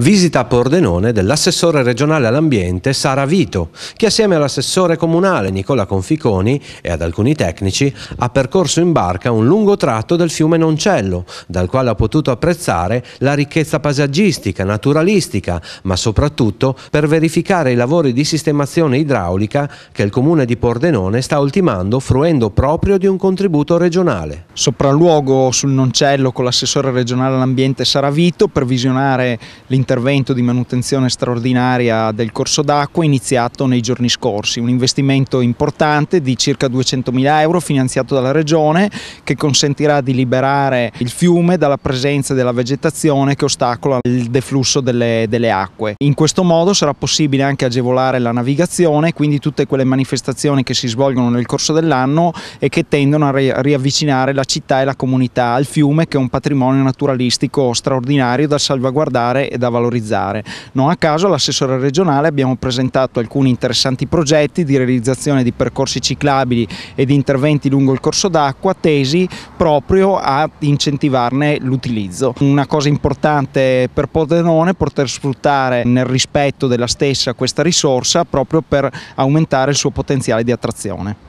Visita a Pordenone dell'assessore regionale all'ambiente Sara Vito, che assieme all'assessore comunale Nicola Conficoni e ad alcuni tecnici ha percorso in barca un lungo tratto del fiume Noncello, dal quale ha potuto apprezzare la ricchezza paesaggistica, naturalistica, ma soprattutto per verificare i lavori di sistemazione idraulica che il comune di Pordenone sta ultimando fruendo proprio di un contributo regionale. Sopralluogo sul Noncello con l'assessore regionale all'ambiente Sara Vito per visionare l'intero intervento di manutenzione straordinaria del corso d'acqua iniziato nei giorni scorsi, un investimento importante di circa 200.000 euro finanziato dalla Regione che consentirà di liberare il fiume dalla presenza della vegetazione che ostacola il deflusso delle, delle acque. In questo modo sarà possibile anche agevolare la navigazione, quindi tutte quelle manifestazioni che si svolgono nel corso dell'anno e che tendono a riavvicinare la città e la comunità al fiume che è un patrimonio naturalistico straordinario da salvaguardare e da valorizzare valorizzare. Non a caso all'assessore regionale abbiamo presentato alcuni interessanti progetti di realizzazione di percorsi ciclabili e di interventi lungo il corso d'acqua tesi proprio a incentivarne l'utilizzo. Una cosa importante per Pordenone è poter sfruttare nel rispetto della stessa questa risorsa proprio per aumentare il suo potenziale di attrazione.